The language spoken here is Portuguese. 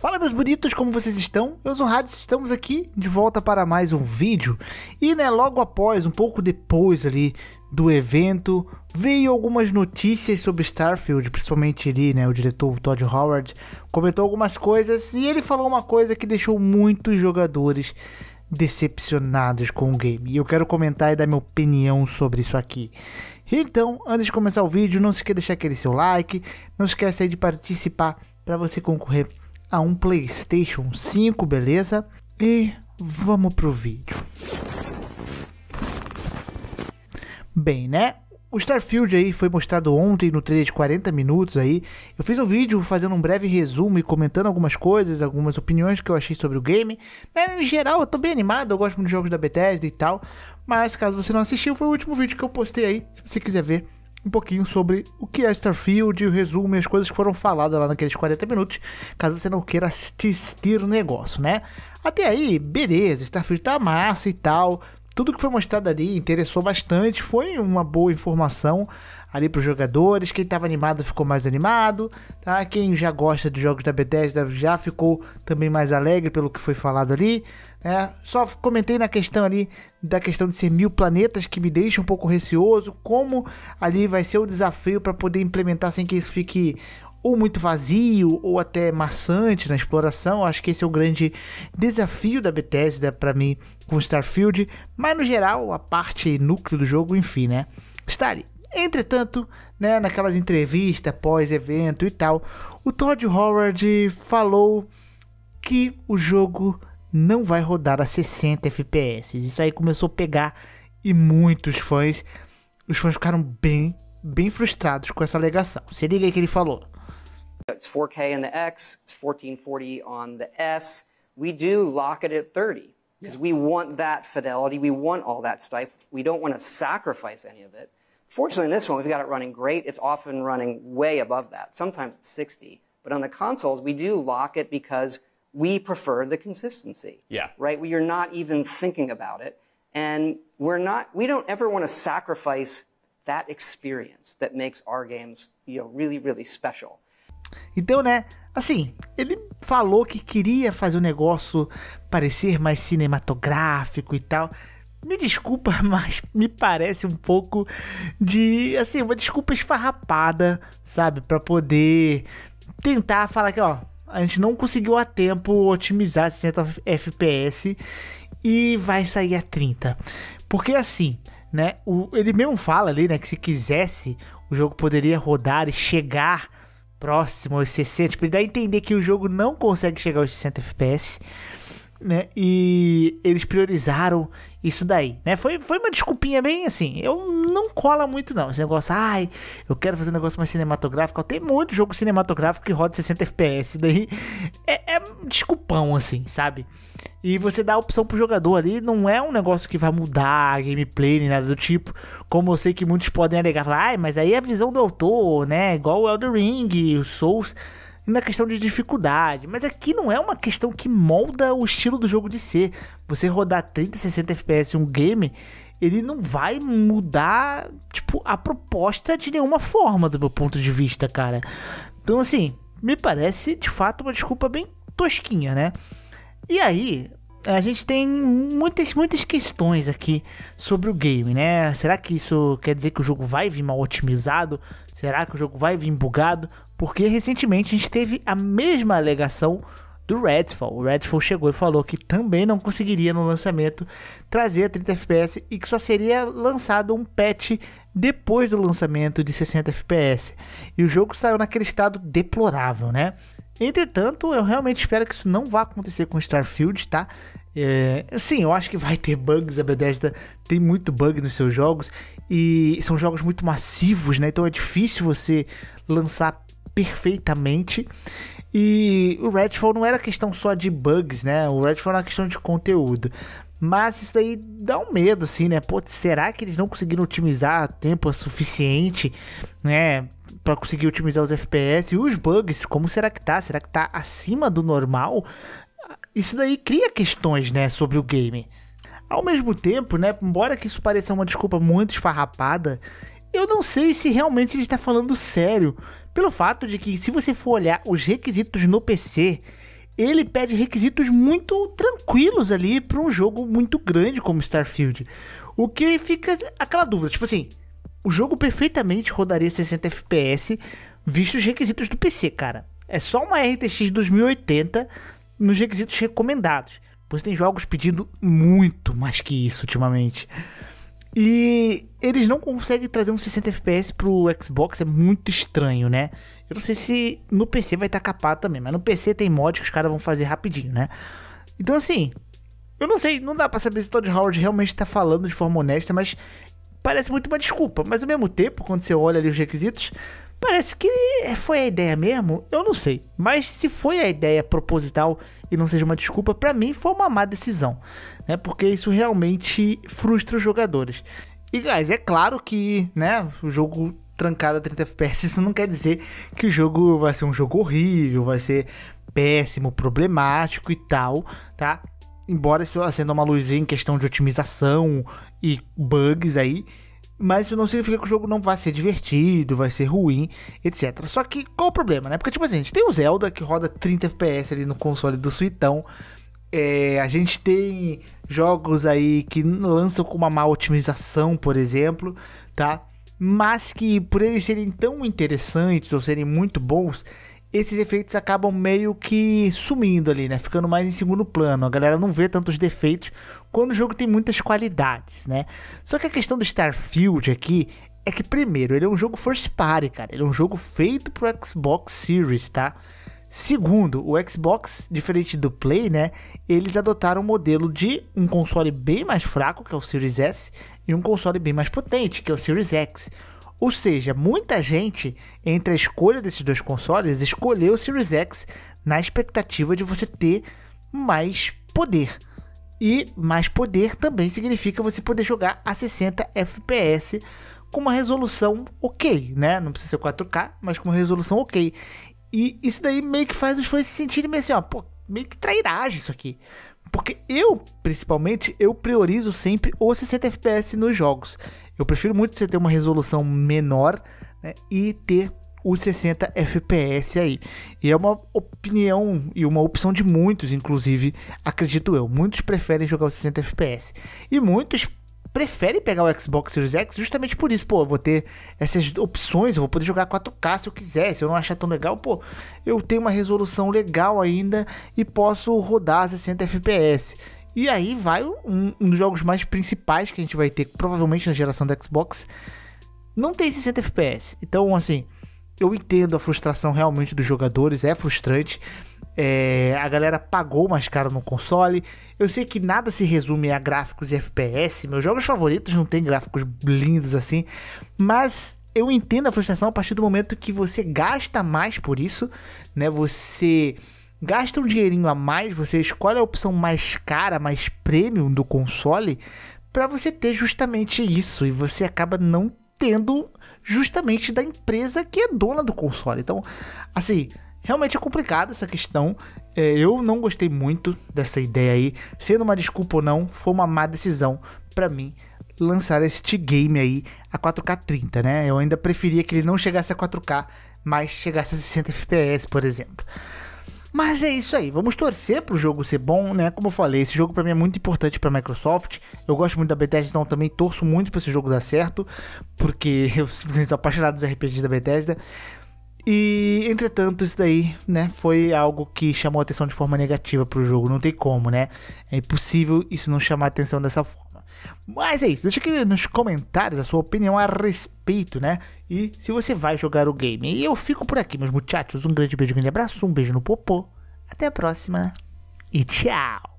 Fala meus bonitos, como vocês estão? Eu sou o Hades, estamos aqui de volta para mais um vídeo. E né, logo após, um pouco depois ali do evento, veio algumas notícias sobre Starfield, principalmente ali, né, o diretor Todd Howard comentou algumas coisas e ele falou uma coisa que deixou muitos jogadores decepcionados com o game. E eu quero comentar e dar minha opinião sobre isso aqui. Então, antes de começar o vídeo, não se esqueça de deixar aquele seu like, não esqueça aí de participar para você concorrer a um PlayStation 5, beleza? E vamos pro vídeo. Bem, né? O Starfield aí foi mostrado ontem no trailer de 40 minutos aí. Eu fiz um vídeo fazendo um breve resumo e comentando algumas coisas, algumas opiniões que eu achei sobre o game. Né, em geral, eu tô bem animado, eu gosto muito dos jogos da Bethesda e tal. Mas caso você não assistiu, foi o último vídeo que eu postei aí. Se você quiser ver, um pouquinho sobre o que é Starfield, o resumo e as coisas que foram faladas lá naqueles 40 minutos, caso você não queira assistir o negócio, né? Até aí, beleza, Starfield tá massa e tal, tudo que foi mostrado ali interessou bastante, foi uma boa informação ali para os jogadores. Quem estava animado ficou mais animado, tá? Quem já gosta de jogos da Bethesda já ficou também mais alegre pelo que foi falado ali, né? Só comentei na questão ali da questão de ser mil planetas que me deixa um pouco receoso, como ali vai ser o desafio para poder implementar sem que isso fique ou muito vazio ou até maçante na exploração. Acho que esse é o grande desafio da Bethesda para mim com Starfield, mas no geral a parte núcleo do jogo, enfim, né? Stari, entretanto, né, naquelas entrevistas pós-evento e tal, o Todd Howard falou que o jogo não vai rodar a 60 FPS. Isso aí começou a pegar e muitos fãs, os fãs ficaram bem, bem frustrados com essa alegação. Se liga aí que ele falou. It's 4K in the X, it's 1440 on the S. We do lock it at 30 because yeah. we want that fidelity. We want all that stuff. We don't want to sacrifice any of it. Fortunately, in this one, we've got it running great. It's often running way above that. Sometimes it's 60. But on the consoles, we do lock it because we prefer the consistency. Yeah. Right? You're not even thinking about it. And we're not, we don't ever want to sacrifice that experience that makes our games, you know, really, really special. Então, né, assim, ele falou que queria fazer o um negócio parecer mais cinematográfico e tal. Me desculpa, mas me parece um pouco de, assim, uma desculpa esfarrapada, sabe, para poder tentar falar que, ó, a gente não conseguiu a tempo otimizar 60 FPS e vai sair a 30. Porque assim, né, o, ele mesmo fala ali, né, que se quisesse, o jogo poderia rodar e chegar próximo aos 60. para tipo, ele dá a entender que o jogo não consegue chegar aos 60 FPS. Né? E eles priorizaram isso daí, né? Foi, foi uma desculpinha bem assim. Eu não cola muito não. Esse negócio, ai, eu quero fazer um negócio mais cinematográfico. Tem muito jogo cinematográfico que roda 60 FPS, daí é, é um desculpão, assim, sabe? E você dá a opção pro jogador ali, não é um negócio que vai mudar a gameplay nem nada do tipo. Como eu sei que muitos podem alegar, falar, ah, mas aí é a visão do autor, né? Igual o Elden Ring, o Souls na questão de dificuldade. Mas aqui não é uma questão que molda o estilo do jogo de ser. Você rodar 30, 60 FPS um game, ele não vai mudar, tipo, a proposta de nenhuma forma, do meu ponto de vista, cara. Então, assim, me parece de fato uma desculpa bem tosquinha, né? E aí, a gente tem muitas, muitas questões aqui sobre o game, né? Será que isso quer dizer que o jogo vai vir mal otimizado? Será que o jogo vai vir bugado? Porque recentemente a gente teve a mesma alegação do Redfall. O Redfall chegou e falou que também não conseguiria no lançamento trazer a 30 FPS e que só seria lançado um patch depois do lançamento de 60 FPS. E o jogo saiu naquele estado deplorável, né? Entretanto, eu realmente espero que isso não vá acontecer com Starfield, tá? É, sim, eu acho que vai ter bugs. A Bethesda tem muito bug nos seus jogos e são jogos muito massivos, né? Então é difícil você lançar perfeitamente. E o Redfall não era questão só de bugs, né? O Redfall era uma questão de conteúdo. Mas isso daí dá um medo, assim, né? Pô, será que eles não conseguiram otimizar tempo suficiente, né? para conseguir otimizar os FPS e os bugs, como será que tá? Será que tá acima do normal? Isso daí cria questões, né, sobre o game. Ao mesmo tempo, né, embora que isso pareça uma desculpa muito esfarrapada, eu não sei se realmente ele está falando sério, pelo fato de que se você for olhar os requisitos no PC, ele pede requisitos muito tranquilos ali para um jogo muito grande como Starfield. O que fica aquela dúvida, tipo assim, o jogo perfeitamente rodaria 60 FPS, visto os requisitos do PC, cara. É só uma RTX 2080 nos requisitos recomendados, pois tem jogos pedindo muito mais que isso ultimamente. E eles não conseguem trazer um 60 FPS pro Xbox, é muito estranho, né? Eu não sei se no PC vai estar tá capado também, mas no PC tem mod que os caras vão fazer rapidinho, né? Então assim, eu não sei, não dá para saber se o Todd Howard realmente tá falando de forma honesta, mas parece muito uma desculpa. Mas ao mesmo tempo, quando você olha ali os requisitos, parece que é, foi a ideia mesmo, eu não sei. Mas se foi a ideia proposital e não seja uma desculpa, para mim foi uma má decisão, né? Porque isso realmente frustra os jogadores. E guys, é claro que, né, o jogo trancada a 30 FPS, isso não quer dizer que o jogo vai ser um jogo horrível, vai ser péssimo, problemático e tal, tá? Embora isso acenda uma luzinha em questão de otimização e bugs aí, mas isso não significa que o jogo não vai ser divertido, vai ser ruim, etc. Só que qual o problema, né? Porque, tipo assim, a gente tem o Zelda que roda 30 FPS ali no console do Suitão. É, a gente tem jogos aí que lançam com uma má otimização, por exemplo, tá? mas que por eles serem tão interessantes ou serem muito bons, esses efeitos acabam meio que sumindo ali, né? Ficando mais em segundo plano. A galera não vê tantos defeitos quando o jogo tem muitas qualidades, né? Só que a questão do Starfield aqui é que primeiro, ele é um jogo first party, cara. Ele é um jogo feito pro Xbox Series, tá? Segundo, o Xbox, diferente do Play, né, eles adotaram o um modelo de um console bem mais fraco, que é o Series S, e um console bem mais potente, que é o Series X. Ou seja, muita gente, entre a escolha desses dois consoles, escolheu o Series X na expectativa de você ter mais poder. E mais poder também significa você poder jogar a 60 FPS com uma resolução ok, né? Não precisa ser 4K, mas com uma resolução ok. E isso daí meio que faz os fãs se sentirem meio assim, ó, pô, meio que trairagem isso aqui. Porque eu, principalmente, eu priorizo sempre o 60 FPS nos jogos. Eu prefiro muito você ter uma resolução menor né, e ter os 60 FPS aí. E é uma opinião e uma opção de muitos, inclusive, acredito eu. Muitos preferem jogar os 60 FPS. E muitos preferem pegar o Xbox Series X justamente por isso. Pô, eu vou ter essas opções, eu vou poder jogar 4K se eu quiser. Se eu não achar tão legal, pô, eu tenho uma resolução legal ainda e posso rodar 60 FPS. E aí vai um, um, dos jogos mais principais que a gente vai ter, provavelmente na geração do Xbox, não tem 60 FPS. Então, assim, eu entendo a frustração realmente dos jogadores, é frustrante. É, a galera pagou mais caro no console. Eu sei que nada se resume a gráficos e FPS. Meus jogos favoritos não tem gráficos lindos assim. Mas eu entendo a frustração a partir do momento que você gasta mais por isso, né? Você gasta um dinheirinho a mais, você escolhe a opção mais cara, mais premium do console para você ter justamente isso e você acaba não tendo justamente da empresa que é dona do console. Então, assim, realmente é complicada essa questão. É, eu não gostei muito dessa ideia aí. Sendo uma desculpa ou não, foi uma má decisão para mim lançar este game aí a 4K 30, né? Eu ainda preferia que ele não chegasse a 4K, mas chegasse a 60 FPS, por exemplo. Mas é isso aí, vamos torcer pro jogo ser bom, né? Como eu falei, esse jogo para mim é muito importante para Microsoft. Eu gosto muito da Bethesda, então também torço muito para esse jogo dar certo, porque eu simplesmente sou apaixonado dos RPGs da Bethesda. E, entretanto, isso daí, né, foi algo que chamou atenção de forma negativa pro jogo. Não tem como, né? É impossível isso não chamar atenção dessa forma. Mas é isso, deixa aqui nos comentários a sua opinião a respeito, né? E se você vai jogar o game. E eu fico por aqui, meus muchachos. Um grande beijo, um grande abraço, um beijo no popô. Até a próxima e tchau!